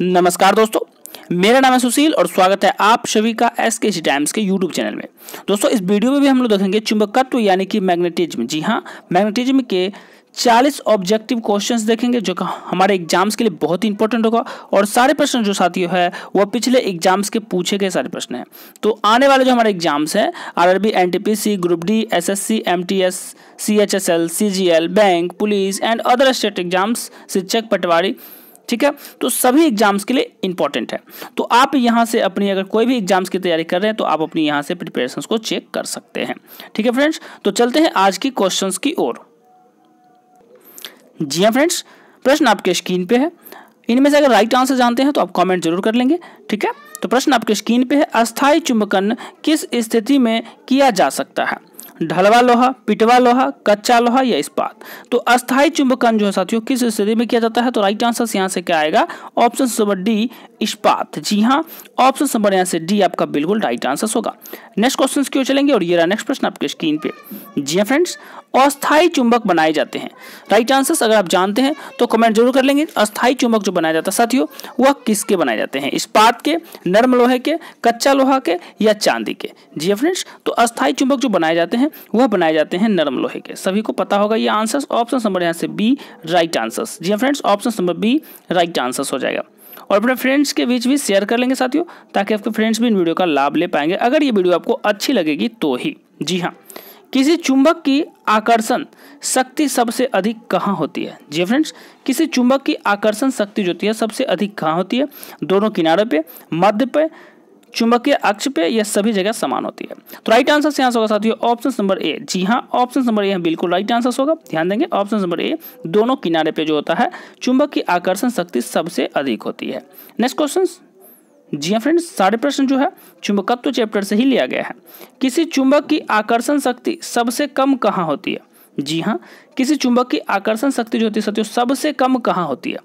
नमस्कार दोस्तों मेरा नाम है सुशील और स्वागत है आप सभी का एस के टाइम्स के यूट्यूब चैनल में दोस्तों इस वीडियो में भी हम लोग देखेंगे चुंबकत्व यानी कि मैग्नेटिज्म जी हाँ मैग्नेटिज्म के 40 ऑब्जेक्टिव क्वेश्चंस देखेंगे जो हमारे एग्जाम्स के लिए बहुत ही इंपॉर्टेंट होगा और सारे प्रश्न जो साथियों है वह पिछले एग्जाम्स के पूछे गए सारे प्रश्न हैं तो आने वाले जो हमारे एग्जाम्स हैं P C group D L C G L bank police and other state exams शिक्षक पटवारी ठीक है तो सभी एग्जाम्स के लिए इंपॉर्टेंट है तो आप यहां से अपनी अगर कोई भी एग्जाम्स की तैयारी कर रहे हैं तो आप अपनी यहां से प्रिपेरेशन को चेक कर सकते हैं ठीक है फ्रेंड्स तो चलते हैं आज की क्वेश्चन की ओर जी हाँ फ्रेंड्स प्रश्न आपके स्क्रीन पे है इनमें से अगर राइट आंसर जानते हैं तो आप कमेंट जरूर कर लेंगे ठीक है तो प्रश्न आपके स्क्रीन पे है अस्थायी चुंबकन किस स्थिति में किया जा सकता है ढलवा लोहा पिटवा लोहा कच्चा लोहा या इस्पात तो अस्थाई चुंबकन जो है साथियों किस स्थिति में किया जाता है तो राइट आंसर यहाँ से क्या आएगा ऑप्शन नंबर डी इस्पात जी हाँ ऑप्शन नंबर यहाँ से डी आपका बिल्कुल राइट आंसर होगा नेक्स्ट क्वेश्चन क्यों चलेंगे और ये रहा नेक्स्ट प्रश्न आपके स्क्रीन पे जी हाँ फ्रेंड्स अस्थायी चुंबक बनाए जाते हैं राइट आंसर अगर आप जानते हैं तो कमेंट जरूर कर लेंगे अस्थायी चुंबक जो बनाया जाता है साथियों वह किसके बनाए जाते हैं इस्पात के नर्म लोहे के कच्चा लोहा के या चांदी के जी फ्रेंड्स हाँ तो अस्थायी चुंबक जो बनाए जाते हैं हैं वह बनाए जाते हैं नरम लोहे के सभी को पता होगा ये आंसर्स ऑप्शन नंबर यहाँ से बी राइट आंसर्स जी हाँ friends option number B right answers हो जाएगा और अपने फ्रेंड्स के बीच भी शेयर कर लेंगे साथियों ताकि आपके फ्रेंड्स भी इन वीडियो का लाभ ले पाएंगे अगर ये वीडियो आपको अच्छी लगेगी तो ही जी हाँ किसी चुंबक की आकर्षण शक्ति सबसे अधिक कहाँ होती है जी हाँ फ्रेंड्स किसी चुंबक की आकर्षण शक्ति जो होती है सबसे अधिक कहाँ होती है दोनों किनारों पे मध्य पे चुंबकीय अक्ष पे यह सभी जगह समान होती है तो राइट आंसर से आंसर होगा साथियों ऑप्शन नंबर ए जी हाँ ऑप्शन नंबर ए बिल्कुल राइट आंसर होगा ध्यान देंगे ऑप्शन नंबर ए दोनों किनारे पे जो होता है चुंबक की आकर्षण शक्ति सबसे अधिक होती है नेक्स्ट क्वेश्चन जी हाँ फ्रेंड्स सारे प्रश्न जो है चुंबकत्व चैप्टर से ही लिया गया है किसी चुंबक की आकर्षण शक्ति सबसे कम कहाँ होती है जी हाँ किसी चुंबक की आकर्षण शक्ति जो होती है सबसे कम कहाँ होती है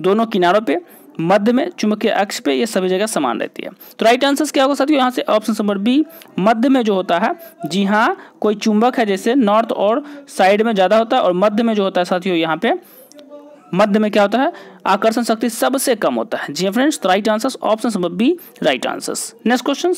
दोनों किनारों पे मध्य में चुंबकीय अक्ष पे ये सभी जगह समान रहती है तो राइट आंसर क्या होगा साथियों यहाँ से ऑप्शन नंबर बी मध्य में जो होता है जी हाँ कोई चुंबक है जैसे नॉर्थ और साइड में ज़्यादा होता है और मध्य में जो होता है साथियों यहाँ पे मध्य में क्या होता है आकर्षण शक्ति सबसे कम होता है जी friends right answer option number B right answer next question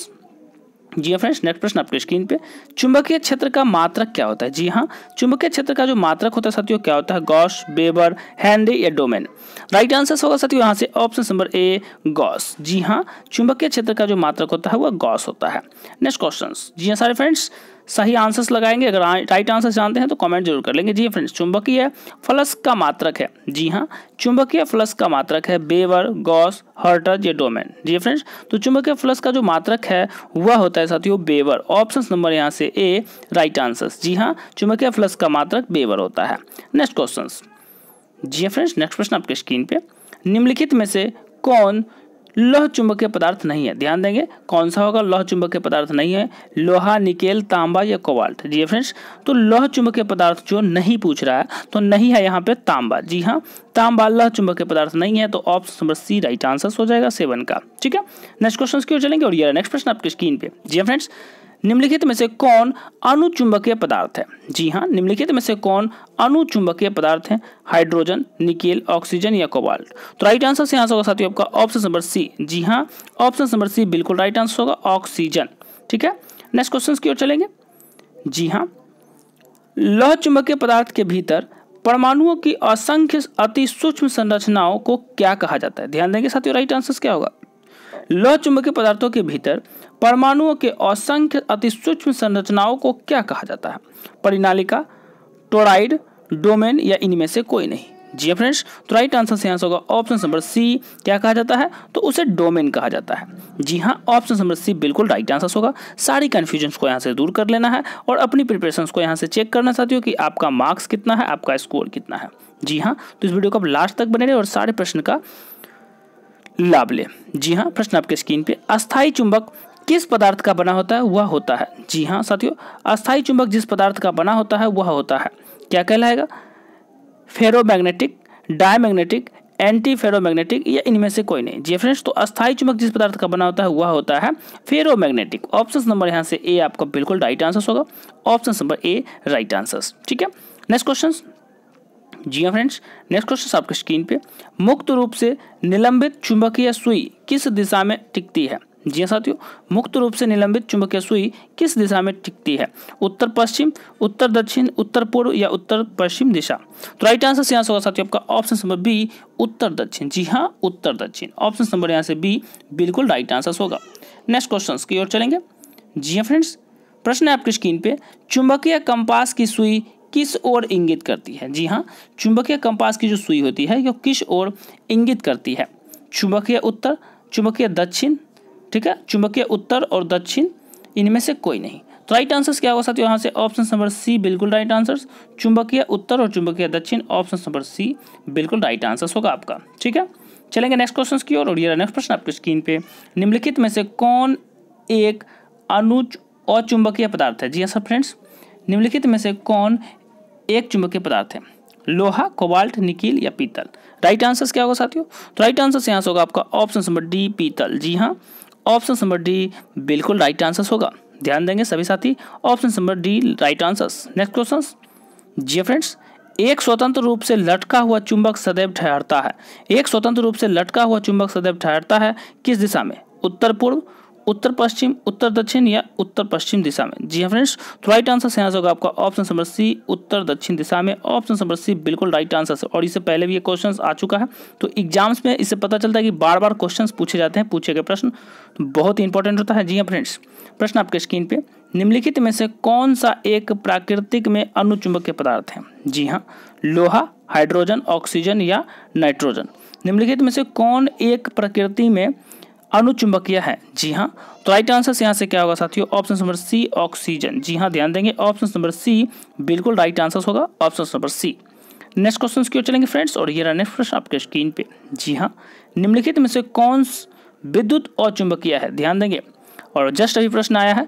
जी हाँ फ्रेंड्स नेक्स्ट प्रश्न आपके स्क्रीन पे चुंबकीय क्षेत्र का मात्रक क्या होता है जी हाँ चुंबकीय क्षेत्र का जो मात्रक होता है साथियों क्या होता है गॉस बेबर हैंडे या डोमेन राइट आंसर होगा साथियों यहाँ से ऑप्शन नंबर ए गॉस जी हाँ चुंबकीय क्षेत्र का जो मात्रक होता है वह गॉस होता है नेक्स्ट क्वेश्चन जी हाँ सारे फ्रेंड्स सही आंसर्स लगाएंगे अगर राइट आंसर जानते हैं तो कमेंट जरूर कर लेंगे जी फ्रेंड्स हाँ चुंबकीय फलस का मात्रक है जी हाँ चुंबकीय फलस का मात्रक है बेवर गॉस हर्टर ये डोमेन जी फ्रेंड्स हाँ तो चुंबकीय फलस का जो मात्रक है वह होता है साथियों बेवर ऑप्शन नंबर यहाँ से ए राइट आंसर्स जी हाँ चुंबकीय फलस का मात्रक बेवर होता है नेक्स्ट क्वेश्चन जी फ्रेंड्स हाँ नेक्स्ट प्रश्न आपके स्क्रीन पे निम्नलिखित में से कौन लौह चुंबकीय पदार्थ नहीं है ध्यान देंगे कौन सा होगा लौह चुंबकीय पदार्थ नहीं है लोहा निकेल तांबा या कोवाल्ट जी फ्रेंड्स तो लौह चुंबकीय पदार्थ जो नहीं पूछ रहा है तो नहीं है यहाँ पे तांबा जी हाँ तांबा लौह चुंबकीय पदार्थ नहीं है तो option number C right answer हो जाएगा सेवन का ठीक है नेक्स्ट क्वेश्चन की ओर चलेंगे और ये नेक्स्ट प्रश्न आपके स्क्रीन पे जी हाँ फ्रेंड्स निम्नलिखित में से कौन अनुचुंबकीय पदार्थ है जी हाँ निम्नलिखित में से कौन अनुचुंबकीय पदार्थ है हाइड्रोजन निकेल ऑक्सीजन या कोबाल्ट तो राइट आंसर से आंसर होगा साथियों आपका ऑप्शन नंबर सी जी हाँ ऑप्शन नंबर सी बिल्कुल राइट आंसर होगा ऑक्सीजन ठीक है नेक्स्ट क्वेश्चन की ओर चलेंगे जी हाँ लौह चुंबकीय पदार्थ के भीतर परमाणुओं की असंख्य अति सूक्ष्म संरचनाओं को क्या कहा जाता है ध्यान देंगे साथियों राइट आंसर क्या होगा लौह चुंबकीय पदार्थों के भीतर परमाणुओं के असंख्य अति सूक्ष्म संरचनाओं को क्या कहा जाता है परिनालिका टोराइड डोमेन या इनमें से कोई नहीं जी हाँ फ्रेंड्स तो राइट आंसर से आंसर होगा ऑप्शन नंबर सी क्या कहा जाता है तो उसे डोमेन कहा जाता है जी हाँ ऑप्शन नंबर सी बिल्कुल राइट आंसर होगा सारी कन्फ्यूजन्स को यहाँ से दूर कर लेना है और अपनी प्रिपरेशन को यहाँ से चेक करना चाहती हो कि आपका मार्क्स कितना है आपका स्कोर कितना है जी हाँ तो इस वीडियो को आप लास्ट तक बने रहे और सारे प्रश्न का लाभ लें जी हाँ प्रश्न आपके स्क्रीन पे अस्थाई चुंबक किस पदार्थ का बना होता है वह होता है जी हाँ साथियों अस्थायी चुंबक जिस पदार्थ का बना होता है वह होता है क्या कहलाएगा फेरोमैग्नेटिक डायमैग्नेटिक एंटी फेरोमैग्नेटिक या इनमें से कोई नहीं जी हाँ, फ्रेंड्स तो अस्थायी चुंबक जिस पदार्थ का बना होता है वह होता है फेरोमैग्नेटिक ऑप्शन नंबर यहाँ से ए आपका बिल्कुल राइट आंसर होगा option number A right answer ठीक है नेक्स्ट क्वेश्चन जी हाँ फ्रेंड्स नेक्स्ट क्वेश्चन आपके स्क्रीन पे मुक्त रूप से निलंबित चुंबकीय सुई किस दिशा में टिकती है जी हाँ साथियों मुक्त रूप से निलंबित चुंबकीय सुई किस दिशा में टिकती है उत्तर पश्चिम उत्तर दक्षिण उत्तर पूर्व या उत्तर पश्चिम दिशा तो राइट आंसर से आंसर होगा साथियों आपका ऑप्शन नंबर बी उत्तर दक्षिण जी हाँ उत्तर दक्षिण ऑप्शन नंबर यहाँ से बी बिल्कुल राइट आंसर होगा नेक्स्ट क्वेश्चन की ओर चलेंगे जी हाँ फ्रेंड्स प्रश्न है आपकी स्क्रीन पे चुंबकीय कंपास की सुई किस ओर इंगित करती है जी हाँ चुंबकीय कंपास की जो सुई होती है यह किस ओर इंगित करती है चुंबकीय उत्तर चुंबकीय दक्षिण ठीक है चुंबकीय उत्तर और दक्षिण इनमें से कोई नहीं तो राइट आंसर क्या होगा साथियों यहाँ से ऑप्शन नंबर सी बिल्कुल राइट आंसर चुंबकीय उत्तर और चुंबकीय दक्षिण ऑप्शन नंबर सी बिल्कुल राइट आंसर होगा आपका ठीक है चलेंगे नेक्स्ट क्वेश्चन की ओर और ये नेक्स्ट प्रश्न आपके स्क्रीन पे निम्नलिखित में से कौन एक अनुच और चुंबकीय पदार्थ है जी हाँ सर फ्रेंड्स निम्नलिखित में से कौन एक चुंबकीय पदार्थ है लोहा कोबाल्ट निकिल या पीतल राइट आंसर क्या होगा साथियों तो राइट आंसर यहाँ से होगा आपका ऑप्शन नंबर डी पीतल जी हाँ ऑप्शन नंबर डी बिल्कुल राइट आंसर होगा ध्यान देंगे सभी साथी option number D right answer next question जी फ्रेंड्स एक स्वतंत्र रूप से लटका हुआ चुंबक सदैव ठहरता है एक स्वतंत्र रूप से लटका हुआ चुंबक सदैव ठहरता है किस दिशा में उत्तर पूर्व उत्तर पश्चिम उत्तर दक्षिण या उत्तर पश्चिम दिशा में जी हाँ फ्रेंड्स तो राइट आंसर से होगा आपका ऑप्शन नंबर सी उत्तर दक्षिण दिशा में ऑप्शन नंबर सी बिल्कुल राइट आंसर है और इससे पहले भी ये क्वेश्चन आ चुका है तो एग्जाम्स में इससे पता चलता है कि बार बार क्वेश्चन पूछे जाते हैं पूछे गए प्रश्न तो बहुत ही इंपॉर्टेंट होता है जी हाँ फ्रेंड्स प्रश्न आपके स्क्रीन पर निम्नलिखित में से कौन सा एक प्राकृतिक में अनुचुंबकीय पदार्थ है जी हाँ लोहा हाइड्रोजन ऑक्सीजन या नाइट्रोजन निम्नलिखित में से कौन एक प्रकृति में अनुचुंबकीय है जी हाँ तो राइट आंसर यहाँ से क्या होगा साथियों ऑप्शन नंबर सी ऑक्सीजन जी हाँ ध्यान देंगे ऑप्शन नंबर सी बिल्कुल राइट आंसर होगा option number C next question की ओर चलेंगे फ्रेंड्स और ये रहा नेक्स्ट प्रश्न आपके स्क्रीन पे जी हाँ निम्नलिखित में से कौन विद्युत और चुंबकीय है ध्यान देंगे और जस्ट अभी प्रश्न आया है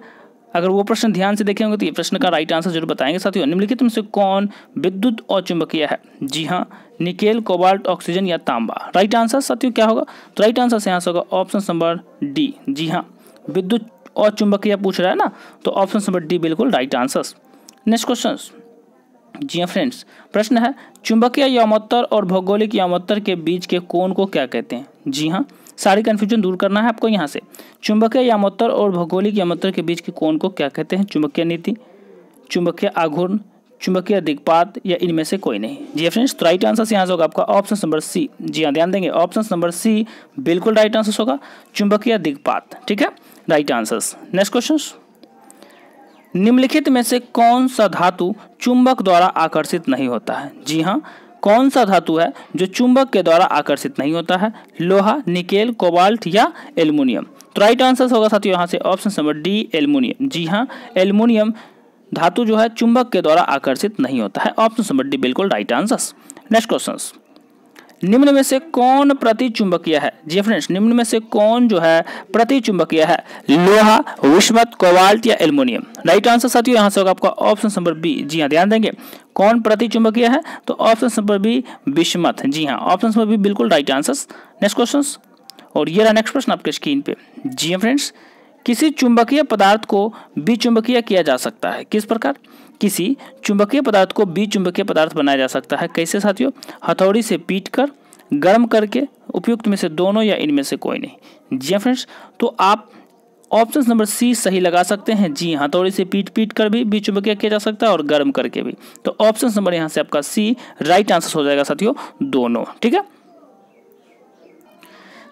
अगर वो प्रश्न ध्यान से देखेंगे तो ये प्रश्न का राइट आंसर जरूर बताएंगे साथियों निम्नलिखित में से कौन विद्युत और चुंबकीय है जी हाँ निकेल कोबाल्ट ऑक्सीजन या तांबा राइट आंसर साथियों क्या होगा तो राइट आंसर से आंसर होगा ऑप्शन नंबर डी जी हाँ विद्युत और चुंबकीय पूछ रहा है ना तो ऑप्शन नंबर डी बिल्कुल राइट आंसर नेक्स्ट क्वेश्चन जी हाँ फ्रेंड्स प्रश्न है चुंबकीय यमोत्तर और भौगोलिक यमोत्तर के बीच के कोण को क्या कहते हैं जी हाँ सारी कन्फ्यूजन दूर करना है आपको यहाँ से चुंबकीय यामोत्तर और भौगोलिक यामोत्तर के बीच के कोण को क्या कहते हैं चुंबकीय नीति चुंबकीय आघूर्ण चुंबकीय दिग्पात या इनमें से कोई नहीं जी फ्रेंड्स तो राइट आंसर यहाँ से होगा आपका ऑप्शन नंबर सी जी हाँ ध्यान देंगे ऑप्शन नंबर सी बिल्कुल राइट आंसर होगा चुंबकीय दिग्पात ठीक है राइट आंसर्स नेक्स्ट क्वेश्चन निम्नलिखित में से कौन सा धातु चुंबक द्वारा आकर्षित नहीं होता है जी हाँ कौन सा धातु है जो चुंबक के द्वारा आकर्षित नहीं होता है लोहा निकेल कोबाल्ट या एल्युमिनियम तो राइट आंसर होगा साथियों यहाँ से ऑप्शन नंबर डी एल्युमिनियम जी हाँ एल्युमिनियम धातु जो है चुंबक के द्वारा आकर्षित नहीं होता है ऑप्शन नंबर डी बिल्कुल राइट आंसर नेक्स्ट क्वेश्चन निम्न में से कौन प्रति चुंबकीय है जी हाँ फ्रेंड्स निम्न में से कौन जो है प्रति चुंबकीय है लोहा विस्मत कोवाल्ट या एल्यूमिनियम राइट आंसर साथियों यहां से होगा आपका ऑप्शन नंबर बी जी हाँ ध्यान देंगे कौन प्रति चुंबकीय है तो ऑप्शन नंबर बी विस्मत जी हाँ ऑप्शन नंबर बी बिल्कुल राइट आंसर नेक्स्ट क्वेश्चन और ये रहा नेक्स्ट प्रश्न आपके स्क्रीन पे जी हाँ फ्रेंड्स किसी चुंबकीय पदार्थ को विचुंबकीय किया जा सकता है किस प्रकार किसी चुंबकीय पदार्थ को विचुंबकीय पदार्थ बनाया जा सकता है कैसे साथियों हथौड़ी से पीट कर गर्म करके उपयुक्त में से दोनों या इनमें से कोई नहीं जी हाँ फ्रेंड्स तो आप ऑप्शन नंबर सी सही लगा सकते हैं जी हाँ थोड़ी सी पीट पीट कर भी बीच में किया जा सकता है और गर्म करके भी तो ऑप्शन नंबर यहाँ से आपका सी राइट आंसर हो जाएगा साथियों दोनों ठीक है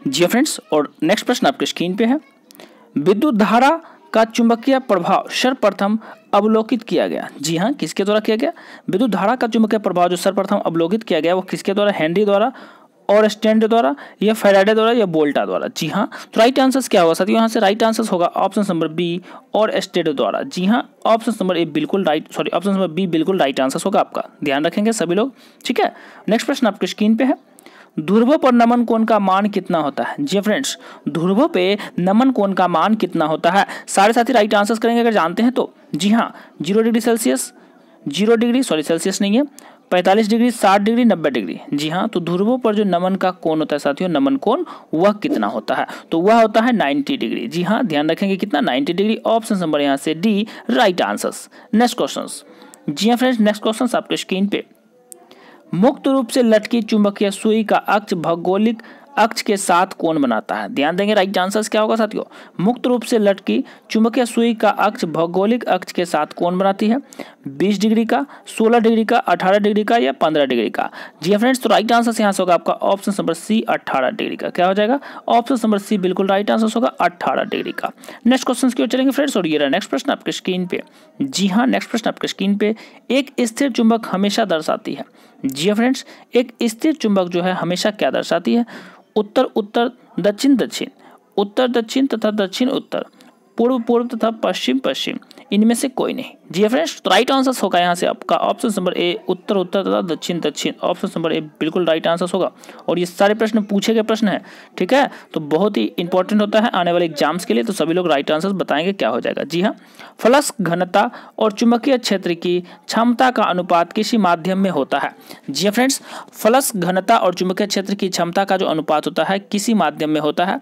जी हाँ फ्रेंड्स और नेक्स्ट प्रश्न आपके स्क्रीन पे है विद्युत धारा का चुंबकीय प्रभाव सर्वप्रथम अवलोकित किया गया जी हाँ किसके द्वारा किया गया विद्युत धारा का चुंबकीय प्रभाव जो सर्वप्रथम अवलोकित किया गया वो किसके द्वारा हेनरी द्वारा और स्टैंड द्वारा या फेराडे द्वारा या बोल्टा द्वारा जी हाँ तो राइट आंसर क्या होगा साथियों यहाँ से राइट आंसर होगा ऑप्शन नंबर बी और स्टेड द्वारा जी हाँ ऑप्शन नंबर ए बिल्कुल right sorry option number B बिल्कुल राइट आंसर होगा आपका ध्यान रखेंगे सभी लोग ठीक है नेक्स्ट प्रश्न आपके स्क्रीन पे है ध्रुव पर नमन कोण का मान कितना होता है जी फ्रेंड्स ध्रुव पे नमन कोण का मान कितना होता है सारे साथी राइट आंसर करेंगे अगर जानते हैं तो जी हाँ zero degree Celsius zero degree sorry Celsius नहीं है 45 डिग्री 60 डिग्री 90 डिग्री जी हाँ तो ध्रुवों पर जो नमन का कोण होता है साथियों नमन कोण वह कितना होता है तो वह होता है 90 डिग्री जी हाँ ध्यान रखेंगे कितना 90 डिग्री ऑप्शन नंबर यहाँ से D right answer next question जी हाँ फ्रेंड्स नेक्स्ट क्वेश्चन आपके स्क्रीन पे मुक्त रूप से लटकी चुंबकीय सुई का अक्ष भौगोलिक अक्ष के साथ कोण बनाता है ध्यान देंगे राइट आंसर क्या होगा साथियों मुक्त रूप से लटकी चुंबकीय सुई का अक्ष भौगोलिक अक्ष के साथ कोण बनाती है 20 डिग्री का 16 डिग्री का 18 डिग्री का या 15 डिग्री का जी फ्रेंड्स हाँ तो राइट आंसर यहाँ से होगा आपका ऑप्शन नंबर सी 18 डिग्री का क्या हो जाएगा ऑप्शन नंबर सी बिल्कुल राइट आंसर होगा 18 डिग्री का नेक्स्ट क्वेश्चन की ओर चलेंगे फ्रेंड्स और ये रहा नेक्स्ट प्रश्न आपके स्क्रीन पे जी हाँ नेक्स्ट प्रश्न आपके स्क्रीन पे एक स्थिर चुंबक हमेशा दर्शाती है जी फ्रेंड्स हाँ एक स्थिर चुंबक जो है हमेशा क्या दर्शाती है उत्तर उत्तर दक्षिण दक्षिण उत्तर दक्षिण तथा दक्षिण उत्तर पूर्व पूर्व तथा पश्चिम पश्चिम इनमें से कोई नहीं जी फ्रेंड्स राइट आंसर होगा यहाँ से आपका ऑप्शन नंबर ए उत्तर उत्तर तथा दक्षिण दक्षिण ऑप्शन नंबर ए बिल्कुल राइट आंसर होगा और ये सारे प्रश्न पूछे गए प्रश्न है ठीक है तो बहुत ही इंपॉर्टेंट होता है आने वाले एग्जाम्स के लिए तो सभी लोग राइट आंसर बताएंगे क्या हो जाएगा जी हाँ फ्लक्स घनता और चुंबकीय क्षेत्र की क्षमता का अनुपात किसी माध्यम में होता है जी हाँ फ्रेंड्स फ्लक्स घनता और चुंबकीय क्षेत्र की क्षमता का जो अनुपात होता है किसी माध्यम में होता है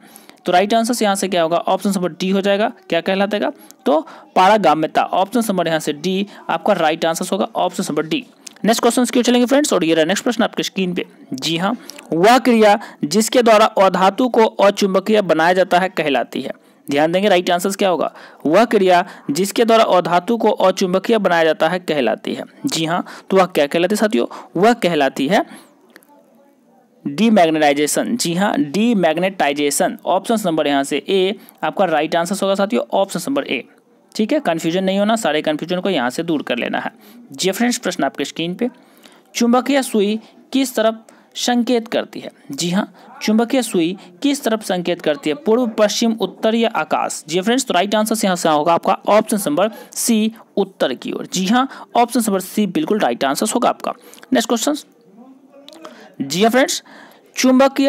तो राइट आंसर यहाँ से क्या होगा ऑप्शन नंबर डी हो जाएगा क्या कहलातेगा तो पारागाम्यता ऑप्शन नंबर यहाँ से डी आपका राइट आंसर होगा option number D next question क्यों चलेंगे फ्रेंड्स और ये रहा नेक्स्ट प्रश्न आपके स्क्रीन पे जी हाँ वह क्रिया जिसके द्वारा अधातु को अचुंबकीय बनाया जाता है कहलाती है ध्यान देंगे राइट आंसर क्या होगा वह क्रिया जिसके द्वारा अधातु को अचुंबकीय बनाया जाता है कहलाती है जी हाँ तो वह क्या कहलाती है साथियों वह कहलाती है डीमैग्नेटाइजेशन जी हाँ डीमैग्नेटाइजेशन ऑप्शन नंबर यहाँ से ए आपका राइट आंसर होगा साथियों ऑप्शन नंबर ए ठीक है कन्फ्यूजन नहीं होना सारे कन्फ्यूजन को यहाँ से दूर कर लेना है जी फ्रेंड्स प्रश्न आपके स्क्रीन पे चुंबकीय सुई किस तरफ संकेत करती है जी हाँ चुंबकीय सुई किस तरफ संकेत करती है पूर्व पश्चिम उत्तर या आकाश जी फ्रेंड्स तो राइट आंसर यहाँ से होगा आपका ऑप्शन नंबर सी उत्तर की ओर जी हाँ ऑप्शन नंबर सी बिल्कुल राइट आंसर होगा आपका नेक्स्ट क्वेश्चन जी हाँ फ्रेंड्स चुंबकीय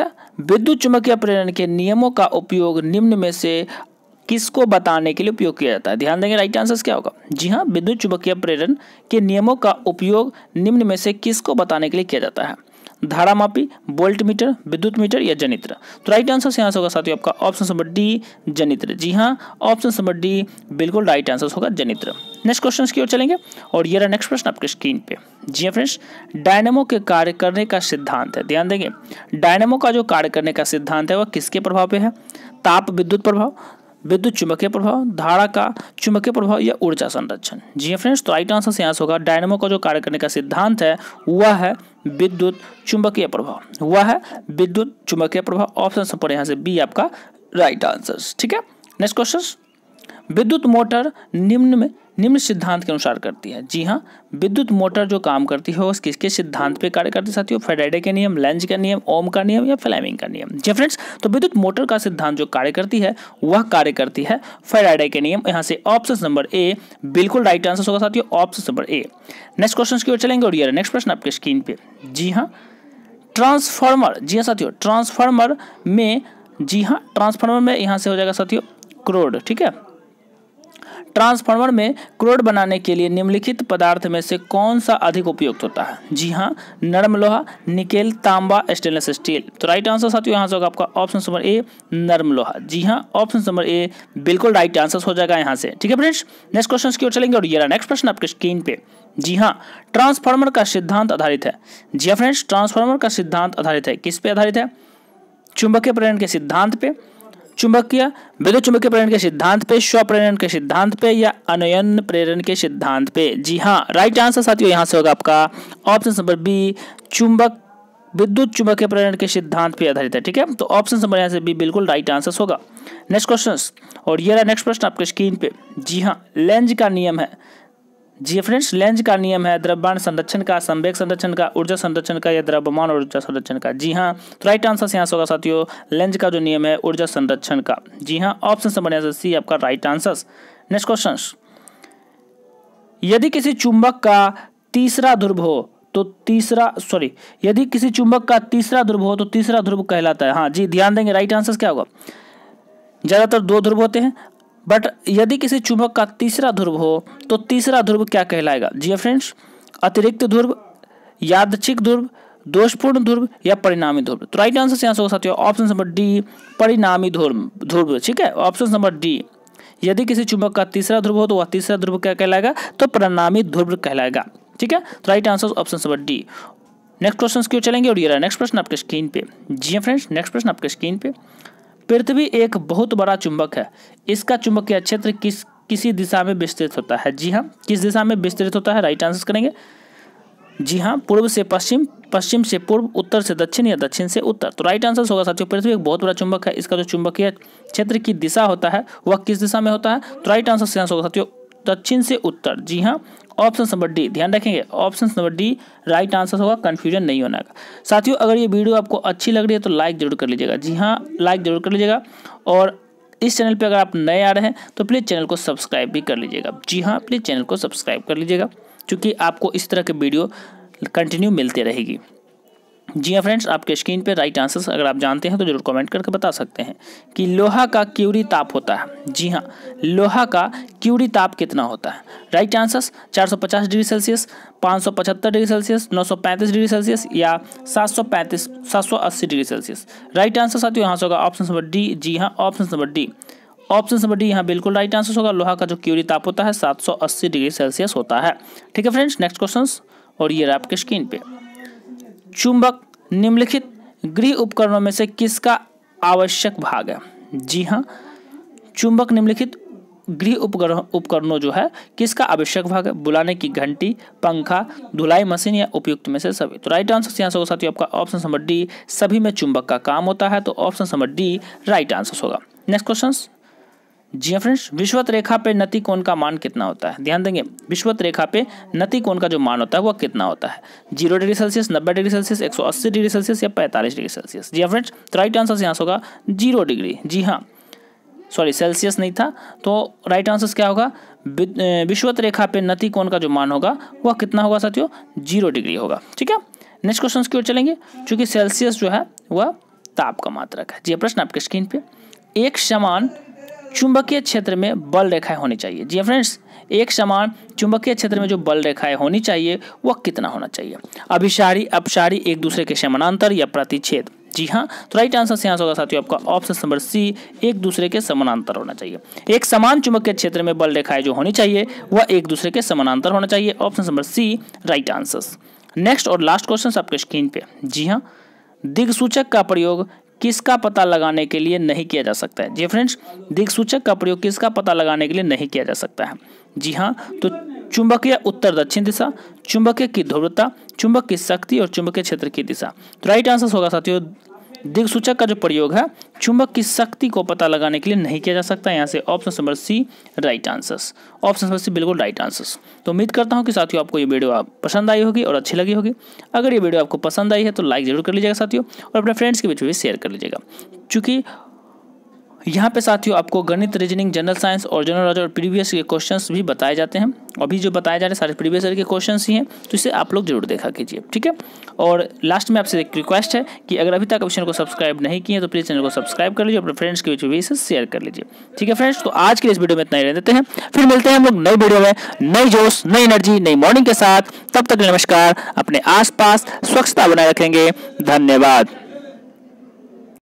विद्युत चुंबकीय प्रेरण के नियमों का उपयोग निम्न में से किसको बताने के लिए उपयोग किया जाता है ध्यान देंगे राइट आंसर क्या होगा जी हाँ विद्युत चुंबकीय प्रेरण के नियमों का उपयोग निम्न में से किसको बताने के लिए किया जाता है धारामापी बोल्ट मीटर विद्युत मीटर या जनित्र तो राइट आंसर से होगा साथियों आपका ऑप्शन नंबर डी जनित्र जी हाँ ऑप्शन नंबर डी बिल्कुल राइट आंसर होगा जनित्र नेक्स्ट क्वेश्चन की ओर चलेंगे और ये रहा नेक्स्ट प्रश्न आपके स्क्रीन पे जी हाँ फ्रेंड्स डायनेमो के कार्य करने का सिद्धांत है ध्यान देंगे डायनेमो का जो कार्य करने का सिद्धांत है वह किसके प्रभाव पे है ताप विद्युत प्रभाव विद्युत चुंबकीय प्रभाव धारा का चुम्बकीय प्रभाव या ऊर्जा संरक्षण जी फ्रेंड्स हाँ तो राइट आंसर से आंसर होगा डायनेमो का जो कार्य करने का सिद्धांत है वह है विद्युत चुंबकीय प्रभाव वह है विद्युत चुंबकीय प्रभाव ऑप्शन नंबर यहाँ से बी आपका राइट आंसर ठीक है नेक्स्ट क्वेश्चन विद्युत मोटर निम्न में निम्न सिद्धांत के अनुसार करती है जी हाँ विद्युत मोटर जो काम करती है वो किसके सिद्धांत पे कार्य करती है साथियों फेडेडे के नियम लेंज का नियम ओम का नियम या फ्लेमिंग का नियम जी फ्रेंड्स तो विद्युत मोटर का सिद्धांत जो कार्य करती है वह कार्य करती है फेडेडे के नियम यहाँ से ऑप्शन नंबर ए बिल्कुल राइट आंसर होगा साथियों option number A next question की ओर चलेंगे और यार नेक्स्ट प्रश्न आपके स्क्रीन पर जी हाँ ट्रांसफार्मर जी हाँ साथियों ट्रांसफार्मर में जी हाँ ट्रांसफार्मर में यहाँ से हो जाएगा साथियों क्रोड ठीक है ट्रांसफार्मर में क्रोड बनाने के लिए निम्नलिखित पदार्थ में से कौन सा अधिक उपयुक्त होता है जी हाँ नरम लोहा निकेल तांबा स्टेनलेस स्टील तो राइट आंसर साथियों यहाँ से होगा आपका ऑप्शन नंबर ए नरम लोहा जी हाँ ऑप्शन नंबर ए बिल्कुल राइट आंसर हो जाएगा यहाँ से ठीक है फ्रेंड्स नेक्स्ट क्वेश्चन की ओर चलेंगे और ये नेक्स्ट प्रश्न आपके स्क्रीन पे जी हाँ ट्रांसफार्मर का सिद्धांत आधारित है जी हाँ फ्रेंड्स ट्रांसफार्मर का सिद्धांत आधारित है किस पे आधारित है चुंबकीय प्रेरण के सिद्धांत पे चुंबकीय विद्युत चुंबकीय प्रेरण के सिद्धांत पे स्व प्रेरण के सिद्धांत पे या अनयन प्रेरण के सिद्धांत पे जी हाँ राइट आंसर साथियों यहाँ से होगा आपका ऑप्शन नंबर बी चुंबक विद्युत चुंबकीय प्रेरण के सिद्धांत पे आधारित है ठीक है तो ऑप्शन नंबर यहाँ से बी बिल्कुल राइट आंसर होगा नेक्स्ट क्वेश्चन और ये रहा नेक्स्ट प्रश्न आपके स्क्रीन पे जी हाँ लेंज का नियम है जी हाँ फ्रेंड्स लेंज का नियम है द्रव्यमान संरक्षण का संवेग संरक्षण का ऊर्जा संरक्षण का या द्रव्यमान और ऊर्जा संरक्षण का जी हाँ तो राइट आंसर यहाँ होगा साथियों लेंज का जो नियम है ऊर्जा संरक्षण का जी हाँ ऑप्शन से यहाँ सी आपका राइट आंसर नेक्स्ट क्वेश्चन यदि किसी चुंबक का तीसरा ध्रुव हो तो तीसरा सॉरी यदि किसी चुंबक का तीसरा ध्रुव हो तो तीसरा ध्रुव कहलाता है हाँ जी ध्यान देंगे राइट आंसर क्या होगा ज़्यादातर दो ध्रुव होते हैं बट यदि किसी चुंबक का तीसरा ध्रुव हो तो तीसरा ध्रुव क्या कहलाएगा जी फ्रेंड्स हाँ अतिरिक्त ध्रुव यादचिक ध्रुव दोषपूर्ण ध्रुव या परिणामी ध्रुव तो राइट आंसर यहाँ होगा साथियों ऑप्शन नंबर डी परिणामी ध्रुव ध्रुव ठीक है ऑप्शन नंबर डी यदि किसी चुंबक का तीसरा ध्रुव हो तो वह तीसरा ध्रुव क्या कहलाएगा तो परिणामी ध्रुव कहलाएगा ठीक है तो right answer option number D next question क्यों चलेंगे और ये रहा नेक्स्ट प्रश्न आपके स्क्रीन पे जी फ्रेंड्स हाँ नेक्स्ट प्रश्न आपके स्क्रीन पे पृथ्वी एक बहुत बड़ा चुंबक है इसका चुंबकीय क्षेत्र किस किसी दिशा में विस्तृत होता है जी हाँ किस दिशा में विस्तृत होता है राइट आंसर करेंगे जी हाँ पूर्व से पश्चिम पश्चिम से पूर्व उत्तर से दक्षिण या दक्षिण से उत्तर तो राइट आंसर होगा साथियों पृथ्वी एक बहुत बड़ा चुंबक है इसका जो चुंबकीय क्षेत्र की दिशा होता है वह किस दिशा में होता है तो राइट आंसर होगा साथियों दक्षिण से उत्तर जी हाँ ऑप्शन नंबर डी ध्यान रखेंगे option number D right answer होगा कन्फ्यूजन नहीं होना का साथियों अगर ये वीडियो आपको अच्छी लग रही है तो लाइक जरूर कर लीजिएगा जी हाँ लाइक जरूर कर लीजिएगा और इस चैनल पर अगर आप नए आ रहे हैं तो प्लीज़ चैनल को सब्सक्राइब भी कर लीजिएगा जी हाँ प्लीज़ चैनल को सब्सक्राइब कर लीजिएगा क्योंकि आपको इस तरह के वीडियो कंटिन्यू मिलते रहेगी जी हाँ फ्रेंड्स आपके स्क्रीन पे राइट आंसर्स अगर आप जानते हैं तो जरूर कमेंट करके बता सकते हैं कि लोहा का क्यूरी ताप होता है जी हाँ लोहा का क्यूरी ताप कितना होता है right answers 450 degree Celsius 575 degree Celsius 935 degree Celsius या 735 780 डिग्री सेल्सियस राइट आंसर साथियों यहाँ से होगा ऑप्शन नंबर डी जी हाँ option number D option number D यहाँ बिल्कुल राइट आंसर होगा लोहा का जो क्यूरी ताप होता है सात डिग्री सेल्सियस होता है ठीक है फ्रेंड्स नेक्स्ट क्वेश्चन और ये आपके स्क्रीन पर चुंबक निम्नलिखित गृह उपकरणों में से किसका आवश्यक भाग है जी हाँ चुंबक निम्नलिखित गृह उपकरण उपकरणों जो है किसका आवश्यक भाग है बुलाने की घंटी पंखा धुलाई मशीन या उपयुक्त में से सभी तो राइट आंसर यहाँ से साथियों आपका ऑप्शन नंबर डी सभी में चुंबक का काम होता है तो option number D right answer होगा नेक्स्ट क्वेश्चन जी हाँ फ्रेंड्स विश्वत रेखा पे नति कोण का मान कितना होता है ध्यान देंगे विश्वत रेखा पे नति कोण का जो मान होता है वह कितना होता है जीरो डिग्री सेल्सियस नब्बे डिग्री सेल्सियस एक डिग्री सेल्सियस या पैंतालीस डिग्री सेल्सियस जी हाँ फ्रेंड्स तो राइट आंसर यहाँ होगा जीरो डिग्री जी हाँ सॉरी सेल्सियस नहीं था तो राइट आंसर क्या होगा विश्वत रेखा पे नति कोण का जो मान होगा वह कितना होगा साथियों जीरो डिग्री होगा ठीक है नेक्स्ट क्वेश्चन की ओर चलेंगे चूंकि सेल्सियस जो है वह ताप का मात्रक है जी प्रश्न आपके स्क्रीन पे एक समान चुंबकीय क्षेत्र में बल रेखाएं होनी चाहिए जी हाँ फ्रेंड्स एक समान चुंबकीय क्षेत्र में जो बल रेखाएं होनी चाहिए वह कितना होना चाहिए अभिशारी अपशारी एक दूसरे के समानांतर या प्रतिच्छेद जी हाँ तो राइट आंसर से होगा साथियों आपका ऑप्शन नंबर सी एक दूसरे के समानांतर होना चाहिए एक समान चुंबकीय क्षेत्र में बल रेखाएं जो होनी चाहिए वह एक दूसरे के समानांतर होना चाहिए option number C right answer next और लास्ट क्वेश्चन आपके स्क्रीन पे जी हाँ दिग्सूचक का प्रयोग किसका पता लगाने के लिए नहीं किया जा सकता है जी फ्रेंड्स दिक्सूचक का प्रयोग किसका पता लगाने के लिए नहीं किया जा सकता है जी हाँ तो चुंबकीय उत्तर दक्षिण दिशा चुंबकीय की ध्रुवता चुंबक की शक्ति और चुंबकीय क्षेत्र की दिशा तो राइट आंसर होगा साथियों दिग्सूचक का जो प्रयोग है चुंबक की शक्ति को पता लगाने के लिए नहीं किया जा सकता यहाँ से option number C right answers option number C बिल्कुल राइट आंसर्स तो उम्मीद करता हूँ कि साथियों आपको ये वीडियो आप पसंद आई होगी और अच्छी लगी होगी अगर ये वीडियो आपको पसंद आई है तो लाइक जरूर कर लीजिएगा साथियों और अपने फ्रेंड्स के बीच में भी शेयर कर लीजिएगा चूँकि यहाँ पे साथियों आपको गणित रीजनिंग जनरल साइंस और जनरल नॉलेज और प्रीवियस के क्वेश्चंस भी बताए जाते हैं अभी जो बताए जा रहे हैं सारे प्रीवियस ईयर के क्वेश्चन ही हैं तो इसे आप लोग जरूर देखा कीजिए ठीक है और लास्ट में आपसे एक रिक्वेस्ट है कि अगर अभी तक आप चैनल को सब्सक्राइब नहीं किए तो प्लीज़ चैनल को सब्सक्राइब कर लीजिए अपने फ्रेंड्स के बीच भी इसे शेयर कर लीजिए ठीक है फ्रेंड्स तो आज के इस वीडियो में इतना ही रह देते हैं फिर मिलते हैं हम लोग नई वीडियो में नई जोश नई एनर्जी नई मॉर्निंग के साथ तब तक नमस्कार अपने आस स्वच्छता बनाए रखेंगे धन्यवाद